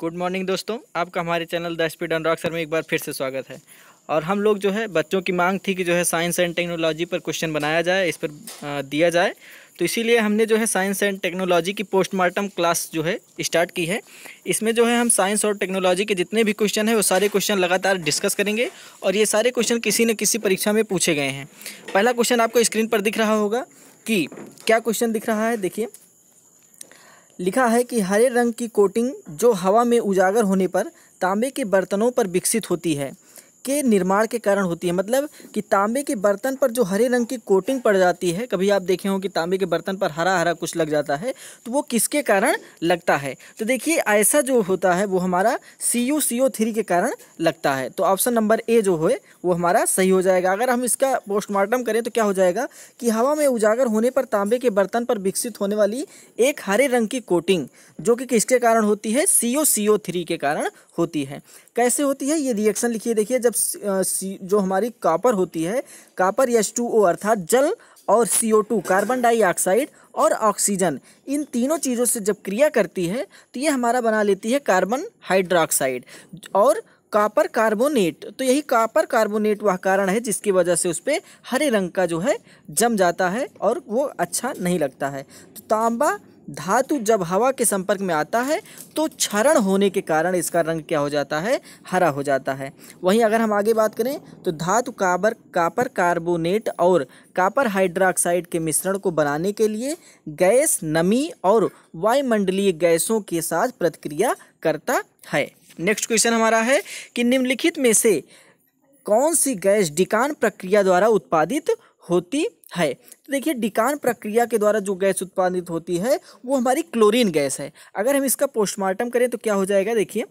good morning दोस्तों आपका हमारे चैनल द स्पीड एंड रॉक्सर में एक बार फिर से स्वागत है और हम लोग जो है बच्चों की मांग थी कि जो है साइंस एंड टेक्नोलॉजी पर क्वेश्चन बनाया जाए इस पर दिया जाए तो इसीलिए हमने जो है साइंस एंड टेक्नोलॉजी की पोस्टमार्टम क्लास जो है स्टार्ट की है इसमें जो है हम साइंस और टेक्नोलॉजी के जितने भी क्वेश्चन हैं वो सारे क्वेश्चन लगातार डिस्कस करेंगे और ये सारे क्वेश्चन किसी न किसी परीक्षा में पूछे गए हैं पहला क्वेश्चन आपको स्क्रीन पर दिख रहा होगा कि क्या क्वेश्चन दिख रहा है देखिए लिखा है कि हरे रंग की कोटिंग जो हवा में उजागर होने पर तांबे के बर्तनों पर विकसित होती है के निर्माण के कारण होती है मतलब कि तांबे के बर्तन पर जो हरे रंग की कोटिंग पड़ जाती है कभी आप देखे हो कि तांबे के बर्तन पर हरा हरा कुछ लग जाता है तो वो किसके कारण लगता है तो देखिए ऐसा जो होता है वो हमारा सी यू सी ओ थ्री के कारण लगता है तो ऑप्शन नंबर ए जो है वो हमारा सही हो जाएगा अगर हम इसका पोस्टमार्टम करें तो क्या हो जाएगा कि हवा में उजागर होने पर तांबे के बर्तन पर विकसित होने वाली एक हरे रंग की कोटिंग जो कि किसके कारण होती है सी ओ सी ओ थ्री के कारण होती है कैसे होती है ये रिएक्शन लिखिए देखिए जब जो हमारी कापर होती है कापर एच टू ओ अर्थात जल और C O two carbon dioxide और ऑक्सीजन इन तीनों चीज़ों से जब क्रिया करती है तो ये हमारा बना लेती है कार्बन हाइड्रोक्साइड और कापर कार्बोनेट तो यही कापर कार्बोनेट वह कारण है जिसकी वजह से उस पर हरे रंग का जो है जम जाता है और वो अच्छा नहीं लगता है तो तांबा धातु जब हवा के संपर्क में आता है तो क्षरण होने के कारण इसका रंग क्या हो जाता है हरा हो जाता है वहीं अगर हम आगे बात करें तो धातु काबर कापर कार्बोनेट और कापर हाइड्रोक्साइड के मिश्रण को बनाने के लिए गैस नमी और वायुमंडलीय गैसों के साथ प्रतिक्रिया करता है नेक्स्ट क्वेश्चन हमारा है कि निम्नलिखित में से कौन सी गैस डिकान प्रक्रिया द्वारा उत्पादित होती है तो देखिए डिकान प्रक्रिया के द्वारा जो गैस उत्पादित होती है वो हमारी क्लोरीन गैस है अगर हम इसका पोस्टमार्टम करें तो क्या हो जाएगा देखिए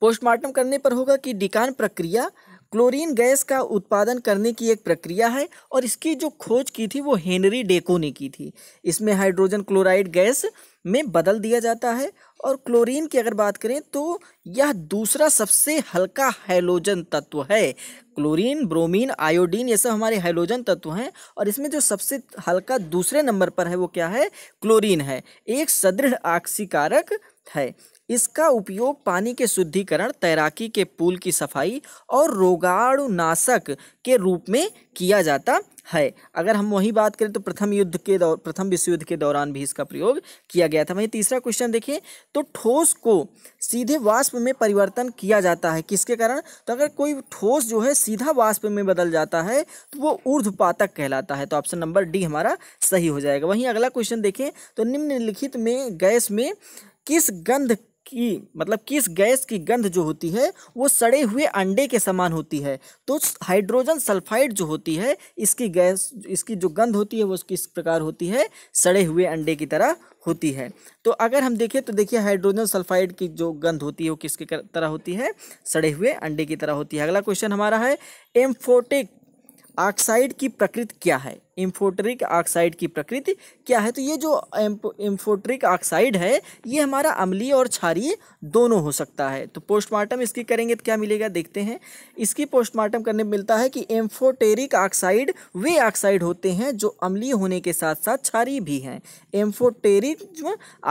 पोस्टमार्टम करने पर होगा कि डिकान प्रक्रिया क्लोरीन गैस का उत्पादन करने की एक प्रक्रिया है और इसकी जो खोज की थी वो हेनरी डेको ने की थी इसमें हाइड्रोजन क्लोराइड गैस में बदल दिया जाता है और क्लोरीन की अगर बात करें तो यह दूसरा सबसे हल्का हाइलोजन तत्व है क्लोरीन ब्रोमीन आयोडीन ये सब हमारे हाइलोजन तत्व हैं और इसमें जो सबसे हल्का दूसरे नंबर पर है वो क्या है क्लोरीन है एक सदृढ़ आक्सी कारक है इसका उपयोग पानी के शुद्धिकरण तैराकी के पुल की सफाई और रोगाणुनाशक के रूप में किया जाता है अगर हम वही बात करें तो प्रथम युद्ध के दौर प्रथम विश्व युद्ध के दौरान भी इसका प्रयोग किया गया था वहीं तीसरा क्वेश्चन देखिए तो ठोस को सीधे वाष्प में परिवर्तन किया जाता है किसके कारण तो अगर कोई ठोस जो है सीधा वाष्प में बदल जाता है तो वो ऊर्ध्वपातक कहलाता है तो ऑप्शन नंबर डी हमारा सही हो जाएगा वहीं अगला क्वेश्चन देखें तो निम्नलिखित में गैस में किस गंध कि मतलब किस गैस की गंध जो होती है वो सड़े हुए अंडे के समान होती है तो हाइड्रोजन सल्फाइड जो होती है इसकी गैस इसकी जो गंध होती है वो किस प्रकार होती है सड़े हुए अंडे की तरह होती है तो अगर हम देखें तो देखिए हाइड्रोजन सल्फाइड की जो गंध होती है वो किसके तरह होती है सड़े हुए अंडे की तरह होती है अगला क्वेश्चन हमारा है एम्फोटिक ऑक्साइड की प्रकृति क्या है इम्फोट्रिक ऑक्साइड की प्रकृति क्या है तो ये जो इम्फोट्रिक ऑक्साइड है ये हमारा अम्लीय और क्षारीय दोनों हो सकता है तो पोस्टमार्टम इसकी करेंगे तो क्या मिलेगा देखते हैं इसकी पोस्टमार्टम करने में मिलता है कि एम्फोटेरिक ऑक्साइड वे ऑक्साइड होते हैं जो अम्लीय होने के साथ साथ क्षारीय भी हैं एम्फोटेरिक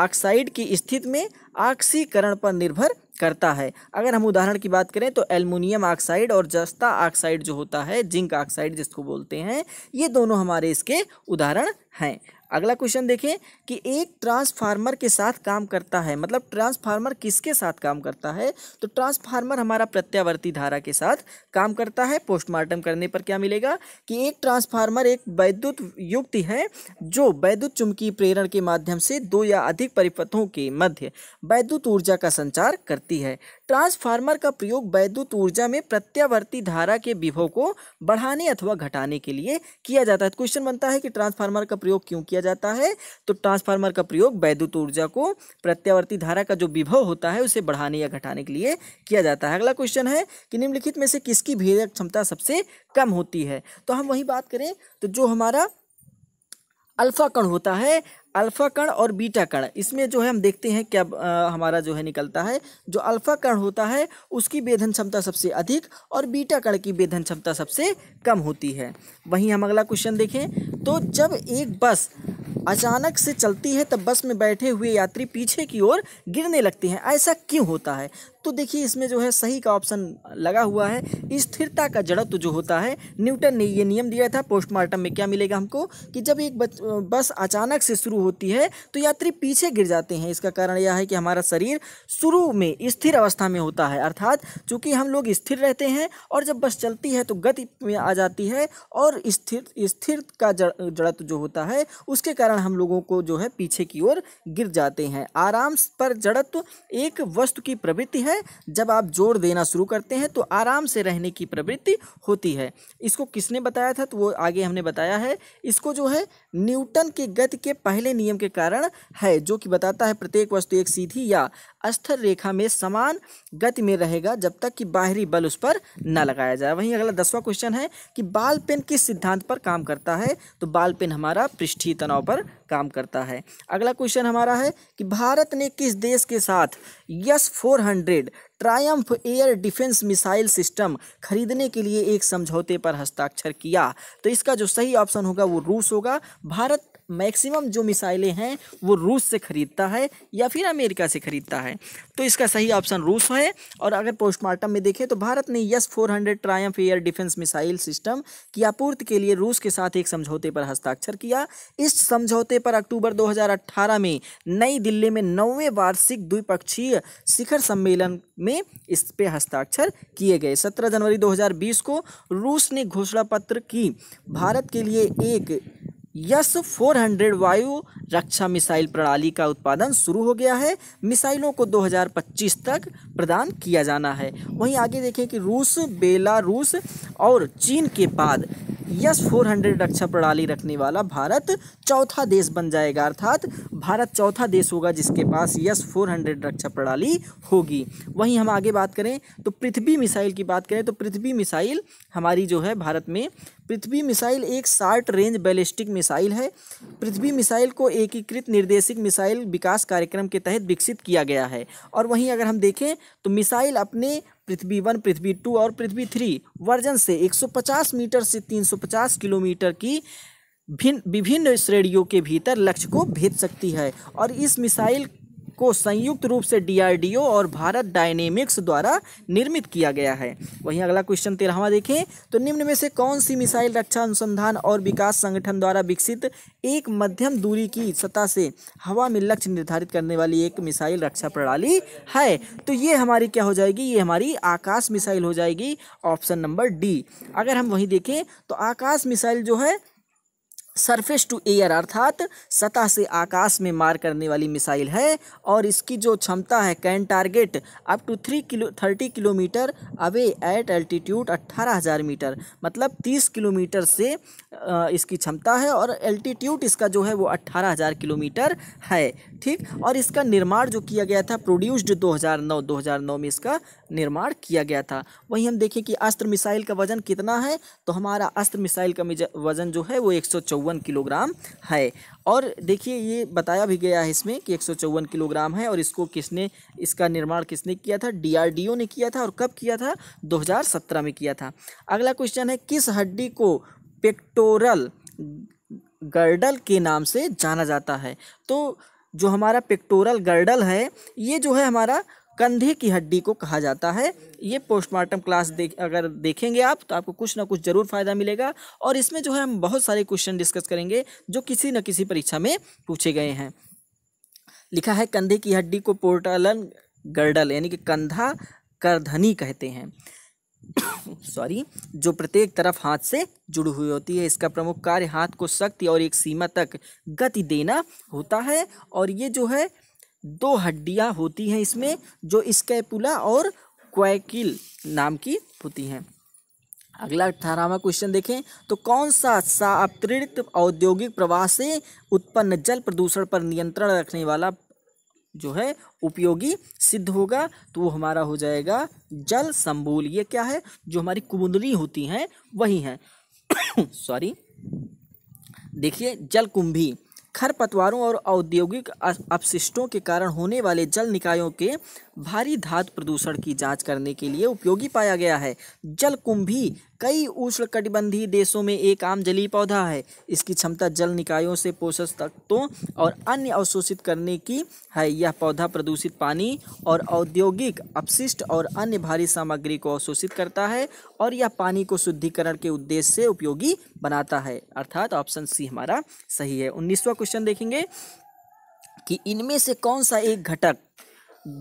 ऑक्साइड की स्थिति में ऑक्सीकरण पर निर्भर करता है अगर हम उदाहरण की बात करें तो एल्युमिनियम ऑक्साइड और जस्ता ऑक्साइड जो होता है जिंक ऑक्साइड जिसको बोलते हैं ये दोनों हमारे इसके उदाहरण हैं अगला क्वेश्चन देखें कि एक ट्रांसफार्मर के साथ काम करता है मतलब ट्रांसफार्मर किसके साथ काम करता है तो ट्रांसफार्मर हमारा प्रत्यावर्ती धारा के साथ काम करता है पोस्टमार्टम करने पर क्या मिलेगा कि एक ट्रांसफार्मर एक वैद्युत युक्ति है जो वैद्युत चुमकी प्रेरण के माध्यम से दो या अधिक परिपथों के मध्य वैद्युत ऊर्जा का संचार करती है ट्रांसफार्मर का प्रयोग वैद्युत ऊर्जा में प्रत्यावर्ती धारा के विभव को बढ़ाने अथवा घटाने के लिए किया जाता है क्वेश्चन बनता है कि ट्रांसफार्मर का प्रयोग क्यों किया जाता है तो ट्रांसफार्मर का प्रयोग वैद्युत ऊर्जा को प्रत्यावर्ती धारा का जो विभव होता है उसे बढ़ाने या घटाने के लिए किया जाता है अगला क्वेश्चन है कि निम्नलिखित में से किसकी भेदक क्षमता सबसे कम होती है तो हम वही बात करें तो जो हमारा अल्फा कण होता है अल्फा कण और बीटा कण इसमें जो है हम देखते हैं क्या आ, हमारा जो है निकलता है जो अल्फा कण होता है उसकी वेधन क्षमता सबसे अधिक और बीटा कण की वेधन क्षमता सबसे कम होती है वहीं हम अगला क्वेश्चन देखें तो जब एक बस अचानक से चलती है तब बस में बैठे हुए यात्री पीछे की ओर गिरने लगते हैं ऐसा क्यों होता है तो देखिए इसमें जो है सही का ऑप्शन लगा हुआ है स्थिरता का जड़त्व जो होता है न्यूटन ने ये नियम दिया था पोस्टमार्टम में क्या मिलेगा हमको कि जब एक बस अचानक से शुरू होती है तो यात्री पीछे गिर जाते हैं इसका कारण यह है कि हमारा शरीर शुरू में स्थिर अवस्था में होता है अर्थात चूँकि हम लोग स्थिर रहते हैं और जब बस चलती है तो गति में आ जाती है और स्थिर स्थिर का जड़त्व जो होता है उसके कारण हम लोगों को जो है पीछे की ओर गिर जाते हैं आराम पर जड़त्व एक वस्तु की प्रवृत्ति है जब आप जोर देना शुरू करते हैं तो आराम से रहने की प्रवृत्ति होती है इसको किसने बताया था तो वो आगे हमने बताया है इसको जो है न्यूटन के गति के पहले नियम के कारण है जो कि बताता है प्रत्येक वस्तु एक सीधी या अस्थिर रेखा में समान गति में रहेगा जब तक कि बाहरी बल उस पर न लगाया जाए वहीं अगला दसवां क्वेश्चन है कि बाल पेन किस सिद्धांत पर काम करता है तो बाल पेन हमारा पृष्ठीय तनाव पर काम करता है अगला क्वेश्चन हमारा है कि भारत ने किस देश के साथ S four hundred triumph air defence missile system खरीदने के लिए एक समझौते पर हस्ताक्षर किया तो इसका जो सही ऑप्शन होगा वो रूस होगा भारत मैक्सिमम जो मिसाइलें हैं वो रूस से ख़रीदता है या फिर अमेरिका से ख़रीदता है तो इसका सही ऑप्शन रूस है और अगर पोस्टमार्टम में देखें तो भारत ने S four hundred triumph air defence missile system की आपूर्ति के लिए रूस के साथ एक समझौते पर हस्ताक्षर किया इस समझौते पर अक्टूबर दो में नई दिल्ली में नौवें वार्षिक द्विपक्षीय शिखर सम्मेलन में इस पर हस्ताक्षर किए गए 17 जनवरी 2020 को रूस ने घोषणा पत्र की भारत के लिए एक यस 400 वायु रक्षा मिसाइल प्रणाली का उत्पादन शुरू हो गया है मिसाइलों को 2025 तक प्रदान किया जाना है वहीं आगे देखें कि रूस बेलारूस और चीन के बाद यस 400 रक्षा प्रणाली रखने वाला भारत चौथा देश बन जाएगा अर्थात भारत चौथा देश होगा जिसके पास यस 400 रक्षा प्रणाली होगी वहीं हम आगे बात करें तो पृथ्वी मिसाइल की बात करें तो पृथ्वी मिसाइल हमारी जो है भारत में पृथ्वी मिसाइल एक शार्ट रेंज बैलिस्टिक मिसाइल है पृथ्वी मिसाइल को एकीकृत निर्देशिक मिसाइल विकास कार्यक्रम के तहत विकसित किया गया है और वहीं अगर हम देखें तो मिसाइल अपने पृथ्वी वन पृथ्वी टू और पृथ्वी थ्री वर्जन से 150 मीटर से 350 किलोमीटर की भिन्न विभिन्न श्रेणियों के भीतर लक्ष्य को भेज सकती है और इस मिसाइल को संयुक्त रूप से डीआरडीओ और भारत डायनेमिक्स द्वारा निर्मित किया गया है वहीं अगला क्वेश्चन तेरहवा देखें तो निम्न में से कौन सी मिसाइल रक्षा अनुसंधान और विकास संगठन द्वारा विकसित एक मध्यम दूरी की सतह से हवा में लक्ष्य निर्धारित करने वाली एक मिसाइल रक्षा प्रणाली है तो ये हमारी क्या हो जाएगी ये हमारी आकाश मिसाइल हो जाएगी ऑप्शन नंबर डी अगर हम वहीं देखें तो आकाश मिसाइल जो है सरफेस टू एयर अर्थात सतह से आकाश में मार करने वाली मिसाइल है और इसकी जो क्षमता है can target up to three kilo thirty kilometre away at altitude अट्ठारह हज़ार मीटर मतलब तीस किलोमीटर से इसकी क्षमता है और एल्टीट्यूड इसका जो है वो अट्ठारह हज़ार किलोमीटर है ठीक और इसका निर्माण जो किया गया था प्रोड्यूस्ड दो हज़ार में इसका निर्माण किया गया था वहीं हम देखें कि अस्त्र मिसाइल का वजन कितना है तो हमारा अस्त्र मिसाइल का वजन जो है वो एक किलोग्राम है और देखिए ये बताया भी गया है इसमें कि एक किलोग्राम है और इसको किसने इसका निर्माण किसने किया था डी ने किया था और कब किया था दो में किया था अगला क्वेश्चन है किस हड्डी को पेक्टोरल गर्डल के नाम से जाना जाता है तो जो हमारा पेक्टोरल गर्डल है ये जो है हमारा कंधे की हड्डी को कहा जाता है ये पोस्टमार्टम क्लास देख अगर देखेंगे आप तो आपको कुछ ना कुछ ज़रूर फ़ायदा मिलेगा और इसमें जो है हम बहुत सारे क्वेश्चन डिस्कस करेंगे जो किसी न किसी परीक्षा में पूछे गए हैं लिखा है कंधे की हड्डी को पोर्टलन गर्डल यानी कि कंधा करधनी कहते हैं सॉरी जो प्रत्येक तरफ हाथ से जुड़ी हुई होती है इसका प्रमुख कार्य हाथ को शक्ति और एक सीमा तक गति देना होता है और ये जो है दो हड्डियाँ होती हैं इसमें जो स्कैपुला और क्वैकिल नाम की होती हैं अगला अठारहवा क्वेश्चन देखें तो कौन सा सा औद्योगिक प्रवाह से उत्पन्न जल प्रदूषण पर नियंत्रण रखने वाला जो है उपयोगी सिद्ध होगा तो वो हमारा हो जाएगा जल संबूल ये क्या है जो हमारी कुमुंदरी होती हैं वही हैं सॉरी देखिए जल कुंभी खरपतवारों और औद्योगिक अपशिष्टों के कारण होने वाले जल निकायों के भारी धातु प्रदूषण की जांच करने के लिए उपयोगी पाया गया है जल कुंभी कई उष्णकटिबंधीय देशों में एक आम जलीय पौधा है इसकी क्षमता जल निकायों से पोषक तत्वों और अन्य अवशोषित करने की है यह पौधा प्रदूषित पानी और औद्योगिक अपशिष्ट और अन्य भारी सामग्री को अवशोषित करता है और यह पानी को शुद्धिकरण के उद्देश्य से उपयोगी बनाता है अर्थात ऑप्शन सी हमारा सही है उन्नीसवा क्वेश्चन देखेंगे कि इनमें से कौन सा एक घटक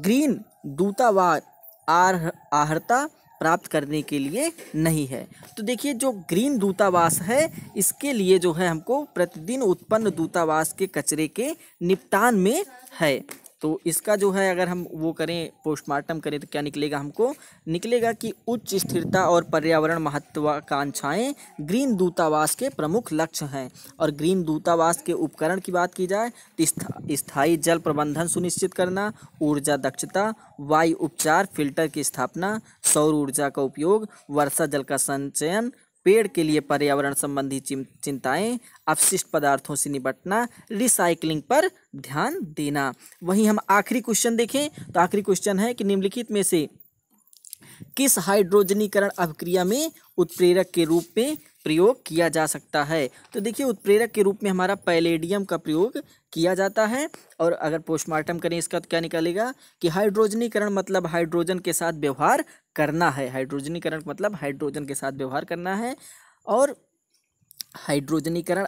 ग्रीन दूतावार आर आहरता प्राप्त करने के लिए नहीं है तो देखिए जो ग्रीन दूतावास है इसके लिए जो है हमको प्रतिदिन उत्पन्न दूतावास के कचरे के निपटान में है तो इसका जो है अगर हम वो करें पोस्टमार्टम करें तो क्या निकलेगा हमको निकलेगा कि उच्च स्थिरता और पर्यावरण महत्वाकांक्षाएँ ग्रीन दूतावास के प्रमुख लक्ष्य हैं और ग्रीन दूतावास के उपकरण की बात की जाए तो स्थायी जल प्रबंधन सुनिश्चित करना ऊर्जा दक्षता वायु उपचार फिल्टर की स्थापना सौर ऊर्जा का उपयोग वर्षा जल का संचयन पेड़ के लिए पर्यावरण संबंधी चिंताएं अपशिष्ट पदार्थों से निपटना रिसाइकलिंग पर ध्यान देना वहीं हम आखिरी क्वेश्चन देखें तो आखिरी क्वेश्चन है कि निम्नलिखित में से किस हाइड्रोजनीकरण अभिक्रिया में उत्प्रेरक के रूप में प्रयोग किया जा सकता है तो देखिए उत्प्रेरक के रूप में हमारा पैलेडियम का प्रयोग किया जाता है और अगर पोस्टमार्टम करें इसका तो क्या निकलेगा कि हाइड्रोजनीकरण मतलब हाइड्रोजन के साथ व्यवहार करना है हाइड्रोजनीकरण मतलब हाइड्रोजन के साथ व्यवहार करना है और हाइड्रोजनीकरण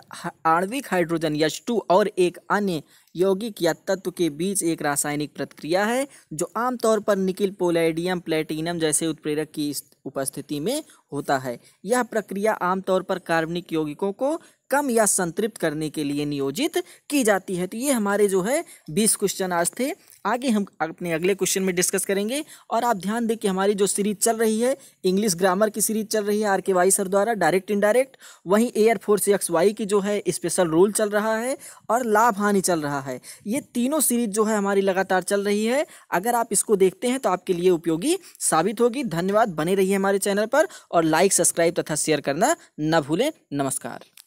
आणविक हाइड्रोजन यश टू और एक अन्य यौगिक या तत्व के बीच एक रासायनिक प्रतिक्रिया है जो आमतौर पर निकिल पोलाइडियम प्लेटिनम जैसे उत्प्रेरक की उपस्थिति में होता है यह प्रक्रिया आमतौर पर कार्बनिक यौगिकों को कम या संतृप्त करने के लिए नियोजित की जाती है तो ये हमारे जो है बीस क्वेश्चन आज थे आगे हम अपने अगले क्वेश्चन में डिस्कस करेंगे और आप ध्यान दें कि हमारी जो सीरीज चल रही है इंग्लिश ग्रामर की सीरीज चल रही है आर के वाई सर द्वारा डायरेक्ट इनडायरेक्ट वहीं एयर फोर्स एक्स वाई की जो है स्पेशल रूल चल रहा है और लाभ हानि चल रहा है ये तीनों सीरीज जो है हमारी लगातार चल रही है अगर आप इसको देखते हैं तो आपके लिए उपयोगी साबित होगी धन्यवाद बने रहिए हमारे चैनल पर और लाइक सब्सक्राइब तथा शेयर करना न भूलें नमस्कार